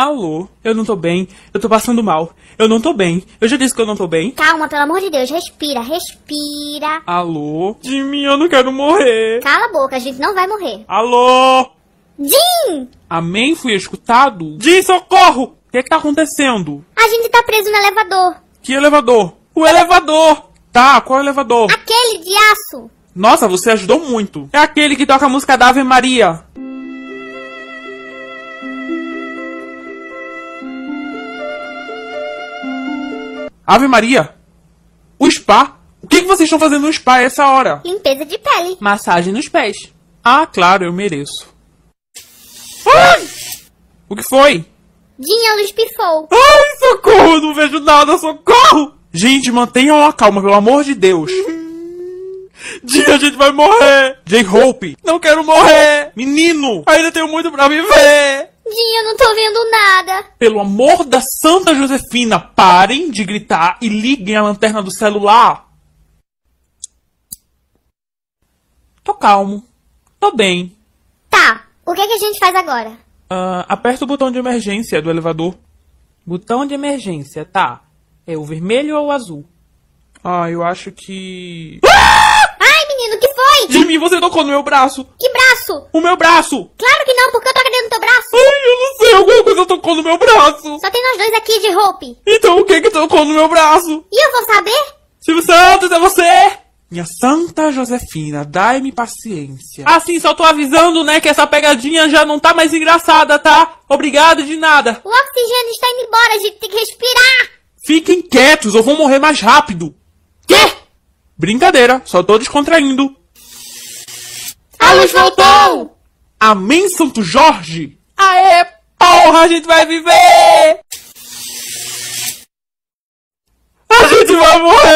Alô, eu não tô bem, eu tô passando mal, eu não tô bem, eu já disse que eu não tô bem. Calma, pelo amor de Deus, respira, respira. Alô, Jimmy, eu não quero morrer. Cala a boca, a gente não vai morrer. Alô! Jim! Amém, fui escutado? Jim, socorro! O que que tá acontecendo? A gente tá preso no elevador. Que elevador? O elevador! Tá, qual é o elevador? Aquele de aço. Nossa, você ajudou muito. É aquele que toca a música da Ave Maria. Ave Maria! O spa? O que, que vocês estão fazendo no spa a essa hora? Limpeza de pele. Massagem nos pés. Ah, claro, eu mereço. Ai! O que foi? Dinha luz pifou. Ai, socorro, não vejo nada, socorro! Gente, mantenham a calma, pelo amor de Deus. Uhum. Dia, a gente vai morrer! J-Hope, não quero morrer! Menino, ainda tenho muito pra viver! Dinho, não tô vendo nada. Pelo amor da Santa Josefina, parem de gritar e liguem a lanterna do celular. Tô calmo. Tô bem. Tá. O que, é que a gente faz agora? Uh, aperta o botão de emergência do elevador. Botão de emergência, tá. É o vermelho ou o azul? Ah, eu acho que. Ah! Ai! menino, que foi? Jimmy, você tocou no meu braço. Que braço? O meu braço. Claro que não, porque eu tocaria no teu braço. Ai, eu não sei, alguma coisa tocou no meu braço. Só tem nós dois aqui de roupa. Então o que que tocou no meu braço? E eu vou saber? Silvio Santos, é você? Minha Santa Josefina, dai-me paciência. Assim, só tô avisando, né, que essa pegadinha já não tá mais engraçada, tá? Obrigado de nada. O oxigênio está indo embora, a gente tem que respirar. Fiquem quietos, eu vou morrer mais rápido. Quê? Brincadeira, só tô descontraindo. A luz voltou! Amém, Santo Jorge? Aê, porra, a gente vai viver! A gente vai morrer!